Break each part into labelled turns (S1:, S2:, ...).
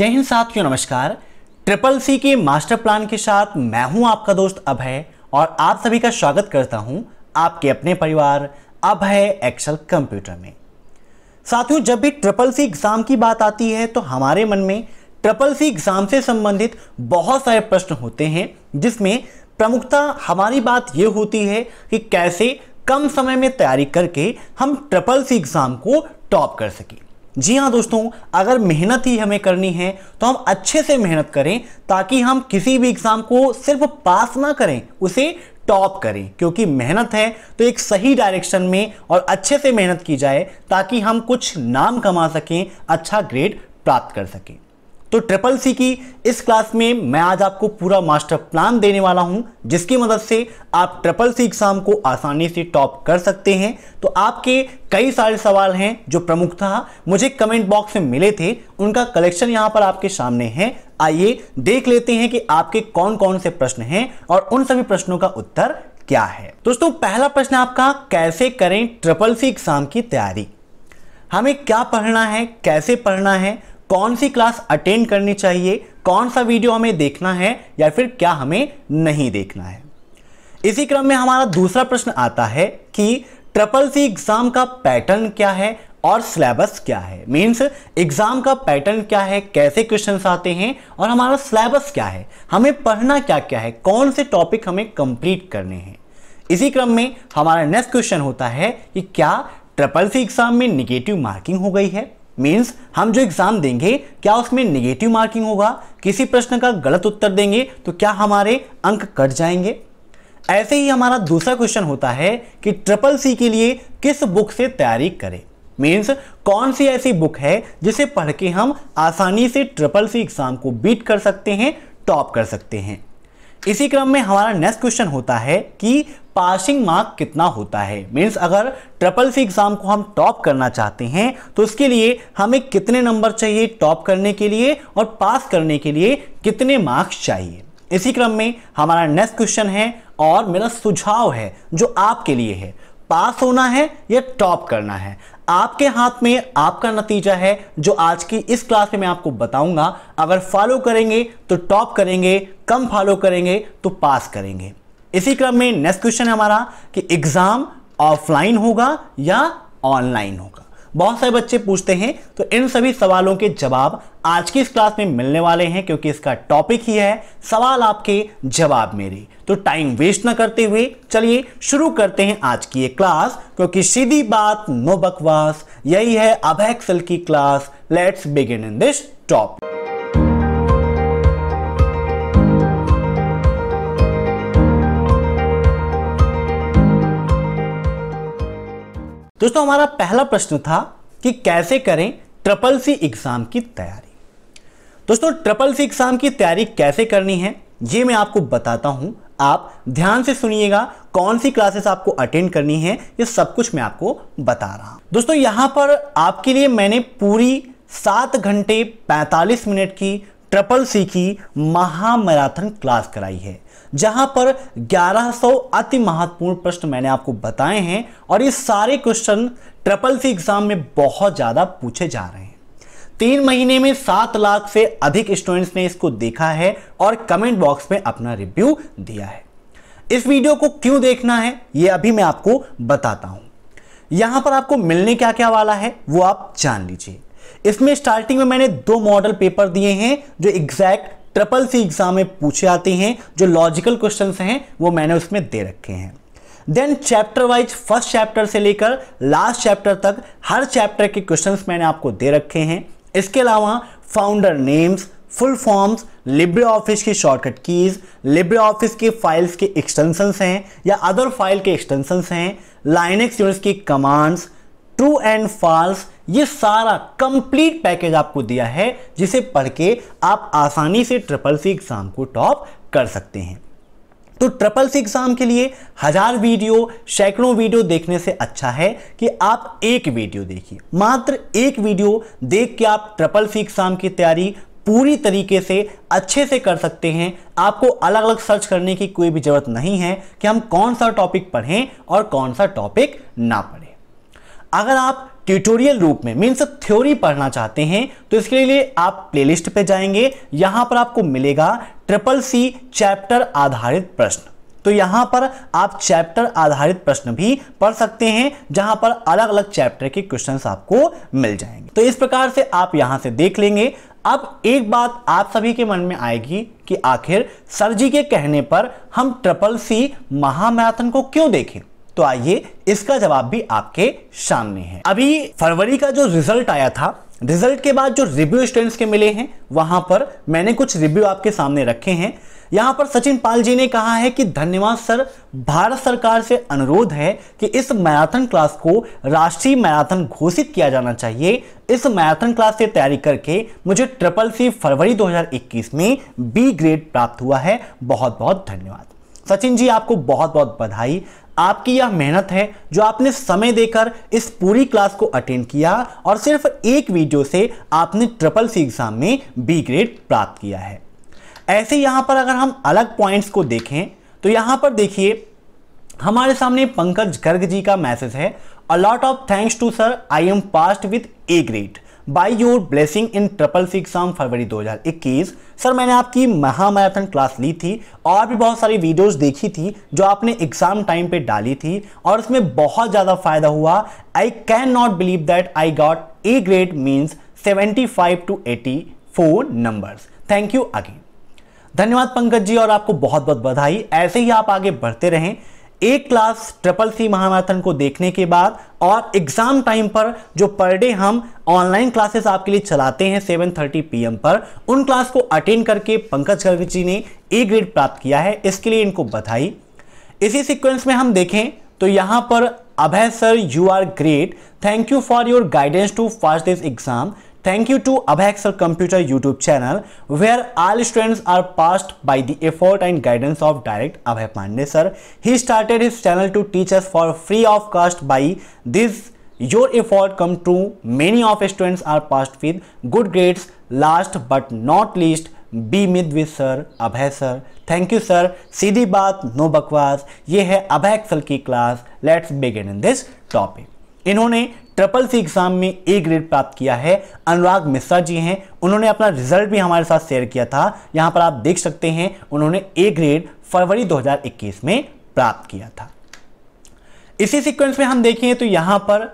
S1: जय हिंद साथियों नमस्कार ट्रिपल सी के मास्टर प्लान के साथ मैं हूं आपका दोस्त अभय और आप सभी का स्वागत करता हूं आपके अपने परिवार अभय एक्सेल कंप्यूटर में साथियों जब भी ट्रिपल सी एग्जाम की बात आती है तो हमारे मन में ट्रिपल सी एग्जाम से संबंधित बहुत सारे प्रश्न होते हैं जिसमें प्रमुखता हमारी बात यह होती है कि कैसे कम समय में तैयारी करके हम ट्रिपल सी एग्जाम को टॉप कर सकें जी हाँ दोस्तों अगर मेहनत ही हमें करनी है तो हम अच्छे से मेहनत करें ताकि हम किसी भी एग्ज़ाम को सिर्फ पास ना करें उसे टॉप करें क्योंकि मेहनत है तो एक सही डायरेक्शन में और अच्छे से मेहनत की जाए ताकि हम कुछ नाम कमा सकें अच्छा ग्रेड प्राप्त कर सकें तो ट्रिपल सी की इस क्लास में मैं आज आपको पूरा मास्टर प्लान देने वाला हूं जिसकी मदद से आप ट्रिपल सी एग्जाम को आसानी से टॉप कर सकते हैं तो आपके कई सारे सवाल हैं जो था मुझे कमेंट बॉक्स में मिले थे उनका कलेक्शन यहां पर आपके सामने है आइए देख लेते हैं कि आपके कौन कौन से प्रश्न हैं और उन सभी प्रश्नों का उत्तर क्या है दोस्तों पहला प्रश्न आपका कैसे करें ट्रिपल सी एग्जाम की तैयारी हमें क्या पढ़ना है कैसे पढ़ना है कौन सी क्लास अटेंड करनी चाहिए कौन सा वीडियो हमें देखना है या फिर क्या हमें नहीं देखना है इसी क्रम में हमारा दूसरा प्रश्न आता है कि ट्रिपल सी एग्जाम का पैटर्न क्या है और सिलेबस क्या है मींस एग्जाम का पैटर्न क्या है कैसे क्वेश्चन आते हैं और हमारा सिलेबस क्या है हमें पढ़ना क्या क्या है कौन से टॉपिक हमें कंप्लीट करने हैं इसी क्रम में हमारा नेक्स्ट क्वेश्चन होता है कि क्या ट्रिपल सी एग्जाम में निगेटिव मार्किंग हो गई है मीन्स हम जो एग्ज़ाम देंगे क्या उसमें निगेटिव मार्किंग होगा किसी प्रश्न का गलत उत्तर देंगे तो क्या हमारे अंक कट जाएंगे ऐसे ही हमारा दूसरा क्वेश्चन होता है कि ट्रिपल सी के लिए किस बुक से तैयारी करें मीन्स कौन सी ऐसी बुक है जिसे पढ़ के हम आसानी से ट्रिपल सी एग्ज़ाम को बीट कर सकते हैं टॉप कर सकते हैं इसी क्रम में हमारा नेक्स्ट क्वेश्चन होता है कि पासिंग मार्क कितना होता है मीन्स अगर ट्रिपल सी एग्ज़ाम को हम टॉप करना चाहते हैं तो उसके लिए हमें कितने नंबर चाहिए टॉप करने के लिए और पास करने के लिए कितने मार्क्स चाहिए इसी क्रम में हमारा नेक्स्ट क्वेश्चन है और मेरा सुझाव है जो आपके लिए है पास होना है या टॉप करना है आपके हाथ में आपका नतीजा है जो आज की इस क्लास में मैं आपको बताऊंगा अगर फॉलो करेंगे तो टॉप करेंगे कम फॉलो करेंगे तो पास करेंगे इसी क्रम में नेक्स्ट क्वेश्चन है हमारा कि एग्जाम ऑफलाइन होगा या ऑनलाइन होगा बहुत सारे बच्चे पूछते हैं तो इन सभी सवालों के जवाब आज की इस क्लास में मिलने वाले हैं क्योंकि इसका टॉपिक ही है सवाल आपके जवाब मेरे तो टाइम वेस्ट ना करते हुए चलिए शुरू करते हैं आज की ये क्लास क्योंकि सीधी बात नो बकवास यही है अभैक्सल की class let's begin in this topic दोस्तों हमारा पहला प्रश्न था कि कैसे करें ट्रिपल सी एग्जाम की तैयारी दोस्तों ट्रिपल सी एग्जाम की तैयारी कैसे करनी है ये मैं आपको बताता हूं आप ध्यान से सुनिएगा कौन सी क्लासेस आपको अटेंड करनी है ये सब कुछ मैं आपको बता रहा हूं दोस्तों यहां पर आपके लिए मैंने पूरी सात घंटे पैंतालीस मिनट की ट्रिपल सी की महामैराथन क्लास कराई है जहां पर 1100 अति महत्वपूर्ण प्रश्न मैंने आपको बताए हैं और ये सारे क्वेश्चन ट्रिपल सी एग्जाम में बहुत ज़्यादा पूछे जा रहे हैं तीन महीने में सात लाख से अधिक स्टूडेंट्स ने इसको देखा है और कमेंट बॉक्स में अपना रिव्यू दिया है इस वीडियो को क्यों देखना है ये अभी मैं आपको बताता हूं यहां पर आपको मिलने क्या क्या वाला है वो आप जान लीजिए इसमें स्टार्टिंग में मैंने दो मॉडल पेपर दिए हैं जो एग्जैक्ट ट्रिपल सी एग्जाम में पूछे आते हैं जो लॉजिकल क्वेश्चन हैं वो मैंने उसमें दे रखे हैं then chapter wise first chapter से लेकर लास्ट चैप्टर तक हर चैप्टर के क्वेश्चंस मैंने आपको दे रखे हैं इसके अलावा founder names full forms libre office की शॉर्टकट कीज लिब्रे ऑफिस की फाइल्स के एक्सटेंशंस हैं या अदर फाइल के एक्सटेंशंस हैं लाइनेक्स यूनिट्स की कमांड्स ट्रू एंड फॉल्स ये सारा कंप्लीट पैकेज आपको दिया है जिसे पढ़ के आप आसानी से ट्रिपल सी एग्जाम को टॉप कर सकते हैं तो ट्रिपल सी एग्जाम के लिए हजार वीडियो सैकड़ों वीडियो देखने से अच्छा है कि आप एक वीडियो देखिए मात्र एक वीडियो देख के आप ट्रिपल सी एग्जाम की तैयारी पूरी तरीके से अच्छे से कर सकते हैं आपको अलग अलग सर्च करने की कोई भी ज़रूरत नहीं है कि हम कौन सा टॉपिक पढ़ें और कौन सा टॉपिक ना पढ़ें अगर आप ट्यूटोरियल रूप में मीन्स थ्योरी पढ़ना चाहते हैं तो इसके लिए आप प्लेलिस्ट पे जाएंगे यहाँ पर आपको मिलेगा ट्रिपल सी चैप्टर आधारित प्रश्न तो यहाँ पर आप चैप्टर आधारित प्रश्न भी पढ़ सकते हैं जहाँ पर अलग अलग चैप्टर के क्वेश्चन आपको मिल जाएंगे तो इस प्रकार से आप यहाँ से देख लेंगे अब एक बात आप सभी के मन में आएगी कि आखिर सर जी के कहने पर हम ट्रिपल सी महामैराथन को क्यों देखें तो आइए इसका जवाब भी आपके सामने है अभी फरवरी का जो रिजल्ट आया था रिजल्ट के बाद जो रिव्यू स्टूडेंट्स के मिले हैं वहां पर मैंने कुछ रिव्यू आपके सामने रखे हैं यहाँ पर सचिन पाल जी ने कहा है कि धन्यवाद सर भारत सरकार से अनुरोध है कि इस मैराथन क्लास को राष्ट्रीय मैराथन घोषित किया जाना चाहिए इस मैराथन क्लास से तैयारी करके मुझे ट्रिपल सी फरवरी 2021 में बी ग्रेड प्राप्त हुआ है बहुत बहुत धन्यवाद सचिन जी आपको बहुत बहुत बधाई आपकी यह मेहनत है जो आपने समय देकर इस पूरी क्लास को अटेंड किया और सिर्फ एक वीडियो से आपने ट्रिपल सी एग्जाम में बी ग्रेड प्राप्त किया है ऐसे यहां पर अगर हम अलग पॉइंट्स को देखें तो यहां पर देखिए हमारे सामने पंकज गर्ग जी का मैसेज है a lot of thanks to sir I am passed with A grade by your blessing in triple C exam February 2021 sir मैंने आपकी महामैराथन क्लास ली थी और भी बहुत सारी वीडियोस देखी थी जो आपने एग्जाम टाइम पे डाली थी और इसमें बहुत ज़्यादा फायदा हुआ I can not believe that I got A grade means 75 to 84 numbers thank you again धन्यवाद पंकज जी और आपको बहुत बहुत बधाई ऐसे ही आप आगे बढ़ते रहें एक क्लास ट्रिपल सी महामैराथन को देखने के बाद और एग्ज़ाम टाइम पर जो पर डे हम ऑनलाइन क्लासेस आपके लिए चलाते हैं 7:30 पीएम पर उन क्लास को अटेंड करके पंकज गर्ग जी ने ए ग्रेड प्राप्त किया है इसके लिए इनको बधाई इसी सीक्वेंस में हम देखें तो यहाँ पर Abhay sir you are great thank you for your guidance to first this exam Thank you to Abhexel Computer YouTube channel where all students are passed by the effort and guidance of direct Abhay Pandey sir. He started his channel to teach us for free of cost by this your effort come true. Many of students are passed with good grades. Last but not least, be मिद with sir Abhay sir thank you sir सीधी बात no बकवास ये है Abhay Excel की class let's begin in this topic इन्होंने triple C exam में A grade प्राप्त किया है अनुराग मिश्रा जी हैं उन्होंने अपना रिजल्ट भी हमारे साथ शेयर किया था यहाँ पर आप देख सकते हैं उन्होंने ए ग्रेड फरवरी 2021 में प्राप्त किया था इसी सीक्वेंस में हम देखें तो यहां पर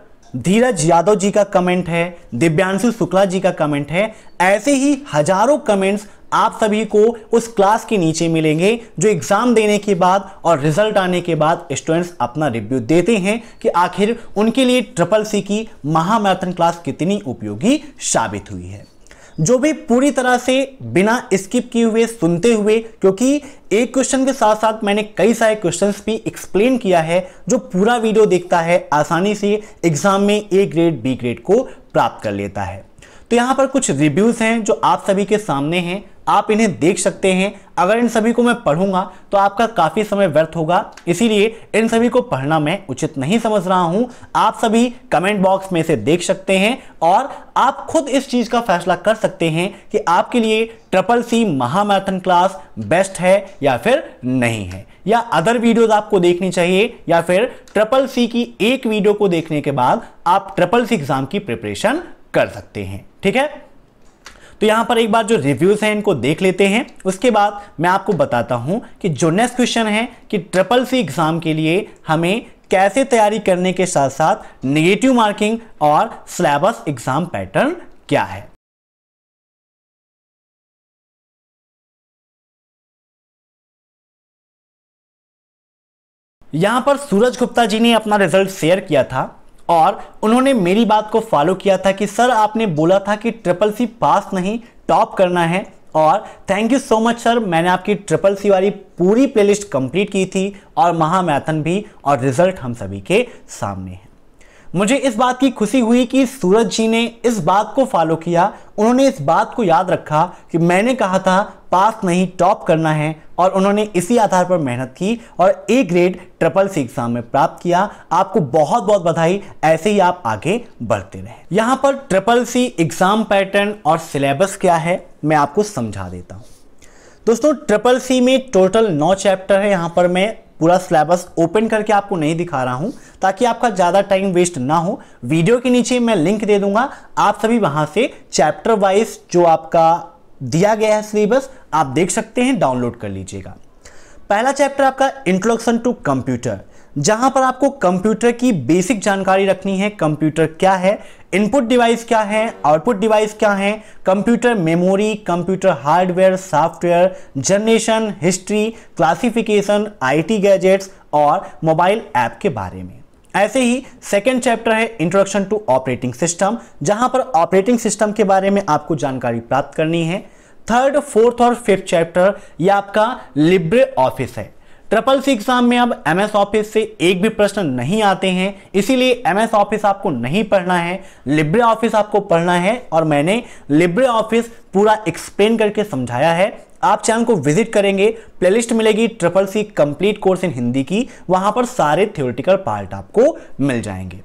S1: धीरज यादव जी का कमेंट है दिव्यांशु शुक्ला जी का कमेंट है ऐसे ही हजारों कमेंट्स आप सभी को उस क्लास के नीचे मिलेंगे जो एग्जाम देने के बाद और रिजल्ट आने के बाद स्टूडेंट्स अपना रिव्यू देते हैं कि आखिर उनके लिए ट्रिपल सी की महामैराथन क्लास कितनी उपयोगी साबित हुई है जो भी पूरी तरह से बिना स्किप किए हुए सुनते हुए क्योंकि एक क्वेश्चन के साथ साथ मैंने कई सारे क्वेश्चंस भी एक्सप्लेन किया है जो पूरा वीडियो देखता है आसानी से एग्जाम में ए ग्रेड बी ग्रेड को प्राप्त कर लेता है तो यहाँ पर कुछ रिव्यूज़ हैं जो आप सभी के सामने हैं आप इन्हें देख सकते हैं अगर इन सभी को मैं पढ़ूंगा तो आपका काफ़ी समय व्यर्थ होगा इसीलिए इन सभी को पढ़ना मैं उचित नहीं समझ रहा हूं आप सभी कमेंट बॉक्स में से देख सकते हैं और आप खुद इस चीज़ का फैसला कर सकते हैं कि आपके लिए ट्रिपल सी महामैराथन क्लास बेस्ट है या फिर नहीं है या अदर वीडियोज आपको देखनी चाहिए या फिर ट्रिपल सी की एक वीडियो को देखने के बाद आप ट्रिपल सी एग्जाम की प्रिपरेशन कर सकते हैं ठीक है तो यहाँ पर एक बार जो रिव्यूज़ हैं इनको देख लेते हैं उसके बाद मैं आपको बताता हूँ कि जो नेक्स्ट क्वेश्चन है कि ट्रिपल सी एग्ज़ाम के लिए हमें कैसे तैयारी करने के साथ साथ नेगेटिव मार्किंग और सिलेबस एग्ज़ाम पैटर्न क्या है यहाँ पर सूरज गुप्ता जी ने अपना रिजल्ट शेयर किया था और उन्होंने मेरी बात को फॉलो किया था कि सर आपने बोला था कि ट्रिपल सी पास नहीं टॉप करना है और thank you so much sir मैंने आपकी ट्रिपल सी वाली पूरी प्लेलिस्ट कंप्लीट की थी और महामैथन भी और रिजल्ट हम सभी के सामने है मुझे इस बात की खुशी हुई कि सूरज जी ने इस बात को फॉलो किया उन्होंने इस बात को याद रखा कि मैंने कहा था पास नहीं टॉप करना है और उन्होंने इसी आधार पर मेहनत की और A grade triple C exam में प्राप्त किया आपको बहुत बहुत बधाई ऐसे ही आप आगे बढ़ते रहें यहाँ पर ट्रिपल सी एग्जाम पैटर्न और सिलेबस क्या है मैं आपको समझा देता हूँ दोस्तों ट्रिपल सी में टोटल नौ चैप्टर है यहाँ पर मैं पूरा सिलेबस ओपन करके आपको नहीं दिखा रहा हूं ताकि आपका ज़्यादा टाइम वेस्ट ना हो वीडियो के नीचे मैं लिंक दे दूंगा आप सभी वहां से चैप्टर वाइज जो आपका दिया गया है सिलेबस आप देख सकते हैं डाउनलोड कर लीजिएगा पहला चैप्टर आपका इंट्रोडक्शन टू कंप्यूटर जहां पर आपको कंप्यूटर की बेसिक जानकारी रखनी है कंप्यूटर क्या है इनपुट डिवाइस क्या है आउटपुट डिवाइस क्या है computer memory computer hardware software generation history classification IT gadgets और मोबाइल ऐप के बारे में ऐसे ही सेकेंड चैप्टर है इंट्रोडक्शन टू ऑपरेटिंग सिस्टम जहां पर ऑपरेटिंग सिस्टम के बारे में आपको जानकारी प्राप्त करनी है थर्ड फोर्थ और फिफ्थ चैप्टर यह आपका लिब्रे ऑफिस है ट्रिपल सी एग्जाम में अब एम एस ऑफिस से एक भी प्रश्न नहीं आते हैं इसीलिए एम एस ऑफिस आपको नहीं पढ़ना है लिब्रे ऑफिस आपको पढ़ना है और मैंने लिब्रे ऑफिस पूरा एक्सप्लेन करके समझाया है आप चैनल को विजिट करेंगे प्लेलिस्ट मिलेगी triple C complete course in Hindi की वहां पर सारे थ्योरेटिकल पार्ट आपको मिल जाएंगे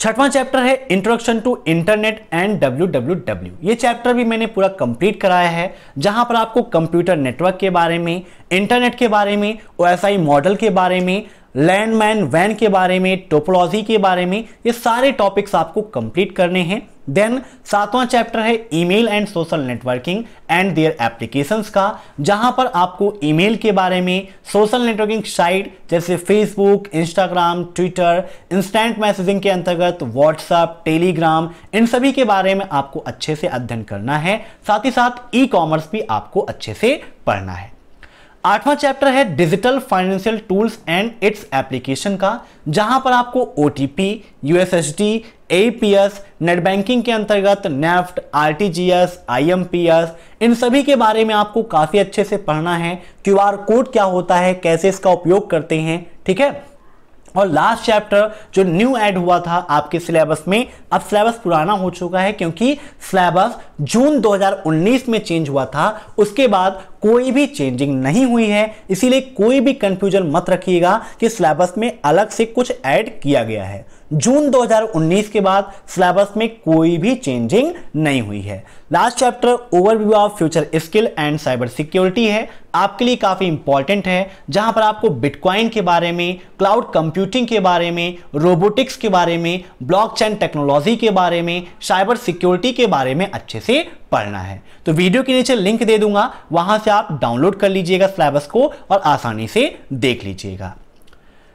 S1: छठवां चैप्टर है introduction to internet and W W W ये चैप्टर भी मैंने पूरा कंप्लीट कराया है जहां पर आपको कंप्यूटर नेटवर्क के बारे में इंटरनेट के बारे में ओ मॉडल के बारे में लैंडमैन वैन के बारे में टोपोलॉजी के बारे में ये सारे टॉपिक्स आपको कंप्लीट करने हैं देन सातवां चैप्टर है email and social networking and their applications का जहां पर आपको ईमेल के बारे में सोशल नेटवर्किंग साइट जैसे Facebook Instagram Twitter instant messaging के अंतर्गत व्हाट्सएप टेलीग्राम इन सभी के बारे में आपको अच्छे से अध्ययन करना है साथ ही साथ ई कॉमर्स भी आपको अच्छे से पढ़ना है आठवां चैप्टर है digital financial tools and its application का जहां पर आपको O T P U S S D A P S net banking के अंतर्गत NEFT R T G S I M P S इन सभी के बारे में आपको काफ़ी अच्छे से पढ़ना है क्यू आर कोड क्या होता है कैसे इसका उपयोग करते हैं ठीक है और लास्ट चैप्टर जो न्यू ऐड हुआ था आपके सिलेबस में अब सिलेबस पुराना हो चुका है क्योंकि सिलेबस जून 2019 में चेंज हुआ था उसके बाद कोई भी चेंजिंग नहीं हुई है इसीलिए कोई भी कंफ्यूजन मत रखिएगा कि सिलेबस में अलग से कुछ ऐड किया गया है जून 2019 के बाद सिलेबस में कोई भी चेंजिंग नहीं हुई है last chapter overview of future skill and cyber security है आपके लिए काफ़ी इंपॉर्टेंट है जहां पर आपको बिटकॉइन के बारे में क्लाउड कंप्यूटिंग के बारे में रोबोटिक्स के बारे में ब्लॉकचेन टेक्नोलॉजी के बारे में साइबर सिक्योरिटी के बारे में अच्छे से पढ़ना है तो वीडियो के नीचे लिंक दे दूंगा वहां से आप डाउनलोड कर लीजिएगा सिलेबस को और आसानी से देख लीजिएगा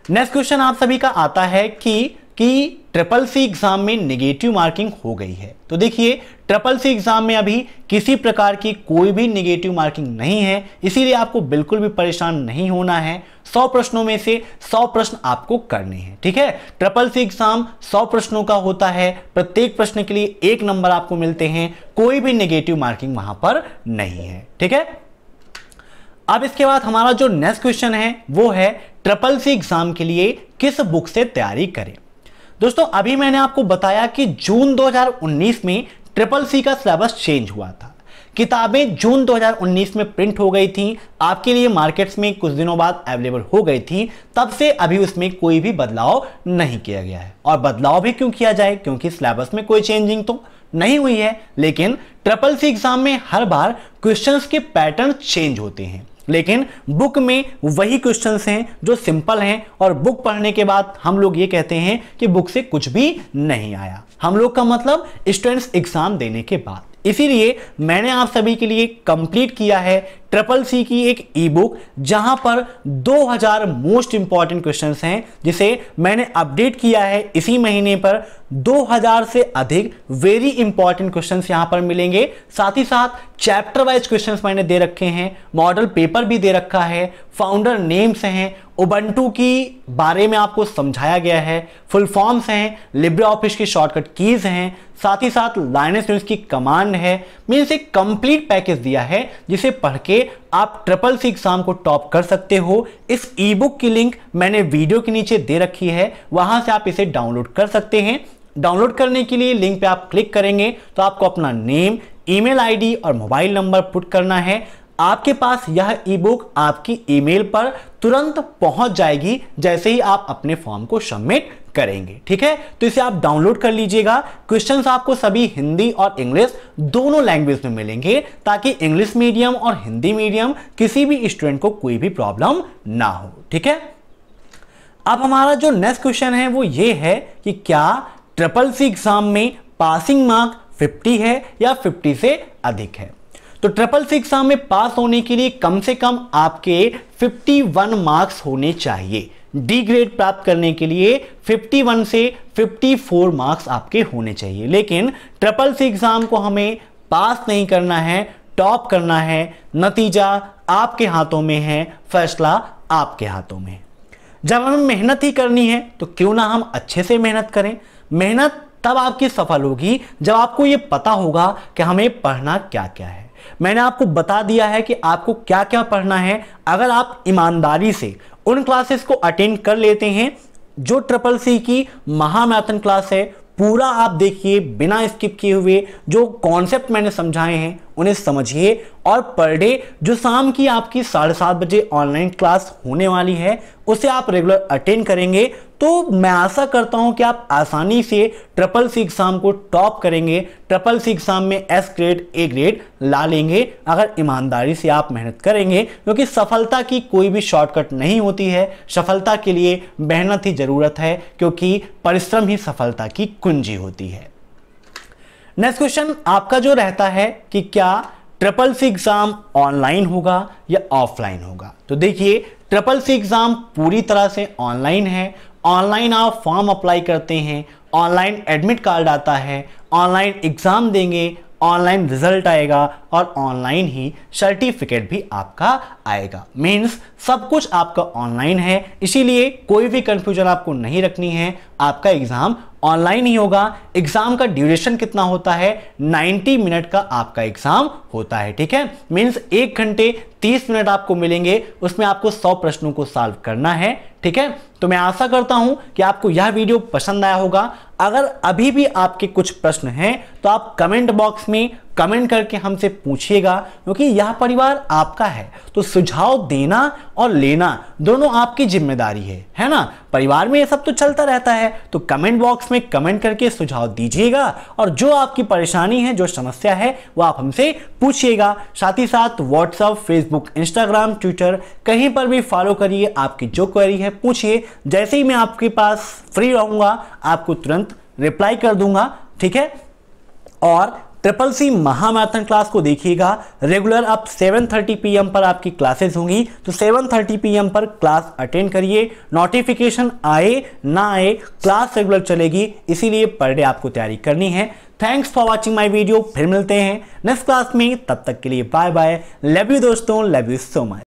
S1: नेक्स्ट क्वेश्चन आप सभी का आता है कि कि ट्रिपल सी एग्जाम में नेगेटिव मार्किंग हो गई है तो देखिए ट्रिपल सी एग्जाम में अभी किसी प्रकार की कोई भी नेगेटिव मार्किंग नहीं है इसीलिए आपको बिल्कुल भी परेशान नहीं होना है 100 प्रश्नों में से 100 प्रश्न आपको करने हैं ठीक है ट्रिपल सी एग्जाम 100 प्रश्नों का होता है प्रत्येक प्रश्न के लिए एक नंबर आपको मिलते हैं कोई भी निगेटिव मार्किंग वहां पर नहीं है ठीक है अब इसके बाद हमारा जो नेक्स्ट क्वेश्चन है वो है ट्रिपल सी एग्जाम के लिए किस बुक से तैयारी करें दोस्तों अभी मैंने आपको बताया कि जून 2019 में ट्रिपल सी का सिलेबस चेंज हुआ था किताबें जून 2019 में प्रिंट हो गई थी आपके लिए मार्केट्स में कुछ दिनों बाद अवेलेबल हो गई थी तब से अभी उसमें कोई भी बदलाव नहीं किया गया है और बदलाव भी क्यों किया जाए क्योंकि सिलेबस में कोई चेंजिंग तो नहीं हुई है लेकिन ट्रिपल सी एग्जाम में हर बार क्वेश्चंस के पैटर्न चेंज होते हैं लेकिन बुक में वही क्वेश्चंस हैं जो सिंपल हैं और बुक पढ़ने के बाद हम लोग ये कहते हैं कि बुक से कुछ भी नहीं आया हम लोग का मतलब स्टूडेंट्स एग्जाम देने के बाद इसीलिए मैंने आप सभी के लिए कंप्लीट किया है ट्रिपल सी की एक ई बुक जहां पर 2000 मोस्ट इंपॉर्टेंट क्वेश्चन हैं जिसे मैंने अपडेट किया है इसी महीने पर 2000 से अधिक वेरी इंपॉर्टेंट क्वेश्चन यहां पर मिलेंगे साथ ही साथ चैप्टर वाइज क्वेश्चन मैंने दे रखे हैं मॉडल पेपर भी दे रखा है फाउंडर नेम्स हैं ओबंटू की बारे में आपको समझाया गया है फुल फॉर्म्स हैं लिब्रे ऑफिस की शॉर्टकट कीज हैं साथ ही साथ लाइनस की कमांड है मीन्स एक कंप्लीट पैकेज दिया है जिसे पढ़ के आप ट्रिपल सी एग्जाम को टॉप कर सकते हो इस ई बुक की लिंक मैंने वीडियो के नीचे दे रखी है वहां से आप इसे डाउनलोड कर सकते हैं डाउनलोड करने के लिए लिंक पे आप क्लिक करेंगे तो आपको अपना नेम ईमेल आईडी और मोबाइल नंबर पुट करना है आपके पास यह ई बुक आपकी ईमेल पर तुरंत पहुंच जाएगी जैसे ही आप अपने फॉर्म को सबमिट करेंगे ठीक है तो इसे आप डाउनलोड कर लीजिएगा क्वेश्चंस आपको सभी हिंदी और इंग्लिश दोनों लैंग्वेज में मिलेंगे ताकि इंग्लिश मीडियम और हिंदी मीडियम किसी भी स्टूडेंट को कोई भी प्रॉब्लम ना हो ठीक है अब हमारा जो नेक्स्ट क्वेश्चन है वो ये है कि क्या ट्रिपल सी एग्जाम में पासिंग मार्क 50 है या 50 से अधिक है तो ट्रिपल एग्जाम में पास होने के लिए कम से कम आपके 51 मार्क्स होने चाहिए डी ग्रेड प्राप्त करने के लिए 51 से 54 मार्क्स आपके होने चाहिए लेकिन ट्रिपल सी एग्जाम को हमें पास नहीं करना है टॉप करना है नतीजा आपके हाथों में है फैसला आपके हाथों में जब हमें मेहनत ही करनी है तो क्यों ना हम अच्छे से मेहनत करें मेहनत तब आपकी सफल होगी जब आपको ये पता होगा कि हमें पढ़ना क्या क्या है मैंने आपको बता दिया है कि आपको क्या क्या पढ़ना है अगर आप ईमानदारी से उन क्लासेस को अटेंड कर लेते हैं जो ट्रिपल सी की महामैथन क्लास है पूरा आप देखिए बिना स्किप किए हुए जो कॉन्सेप्ट मैंने समझाए हैं उन्हें समझिए और पर डे जो शाम की आपकी साढ़े सात बजे ऑनलाइन क्लास होने वाली है उसे आप रेगुलर अटेंड करेंगे तो मैं आशा करता हूं कि आप आसानी से ट्रिपल सी एग्ज़ाम को टॉप करेंगे ट्रिपल सी एग्ज़ाम में एस ग्रेड ए ग्रेड ला लेंगे अगर ईमानदारी से आप मेहनत करेंगे क्योंकि सफलता की कोई भी शॉर्टकट नहीं होती है सफलता के लिए मेहनत ही ज़रूरत है क्योंकि परिश्रम ही सफलता की कुंजी होती है नेक्स्ट क्वेश्चन आपका जो रहता है कि क्या ट्रिपल सी एग्जाम ऑनलाइन होगा या ऑफलाइन होगा तो देखिए ट्रिपल सी एग्जाम पूरी तरह से ऑनलाइन है ऑनलाइन आप फॉर्म अप्लाई करते हैं ऑनलाइन एडमिट कार्ड आता है ऑनलाइन एग्जाम देंगे ऑनलाइन रिजल्ट आएगा और ऑनलाइन ही सर्टिफिकेट भी आपका आएगा मीन्स सब कुछ आपका ऑनलाइन है इसीलिए कोई भी कंफ्यूजन आपको नहीं रखनी है आपका एग्ज़ाम ऑनलाइन ही होगा एग्जाम का ड्यूरेशन कितना होता है 90 मिनट का आपका एग्जाम होता है ठीक है मीन्स एक घंटे 30 मिनट आपको मिलेंगे उसमें आपको 100 प्रश्नों को सॉल्व करना है ठीक है तो मैं आशा करता हूं कि आपको यह वीडियो पसंद आया होगा अगर अभी भी आपके कुछ प्रश्न हैं तो आप कमेंट बॉक्स में कमेंट करके हमसे पूछिएगा क्योंकि यह परिवार आपका है तो सुझाव देना और लेना दोनों आपकी जिम्मेदारी है है ना परिवार में ये सब तो चलता रहता है तो कमेंट बॉक्स में कमेंट करके सुझाव दीजिएगा और जो आपकी परेशानी है जो समस्या है वो आप हमसे पूछिएगा साथ ही साथ व्हाट्सअप फेसबुक इंस्टाग्राम ट्विटर कहीं पर भी फॉलो करिए आपकी जो क्वेरी है पूछिए जैसे ही मैं आपके पास फ्री रहूंगा आपको तुरंत रिप्लाई कर दूंगा ठीक है और ट्रिपल सी महामैथन क्लास को देखिएगा रेगुलर आप 7:30 पीएम पर आपकी क्लासेस होंगी तो 7:30 पीएम पर क्लास अटेंड करिए नोटिफिकेशन आए ना आए क्लास रेगुलर चलेगी इसीलिए पर डे आपको तैयारी करनी है thanks for watching my video फिर मिलते हैं नेक्स्ट क्लास में तब तक के लिए बाय बाय लव यू दोस्तों लव यू सो मच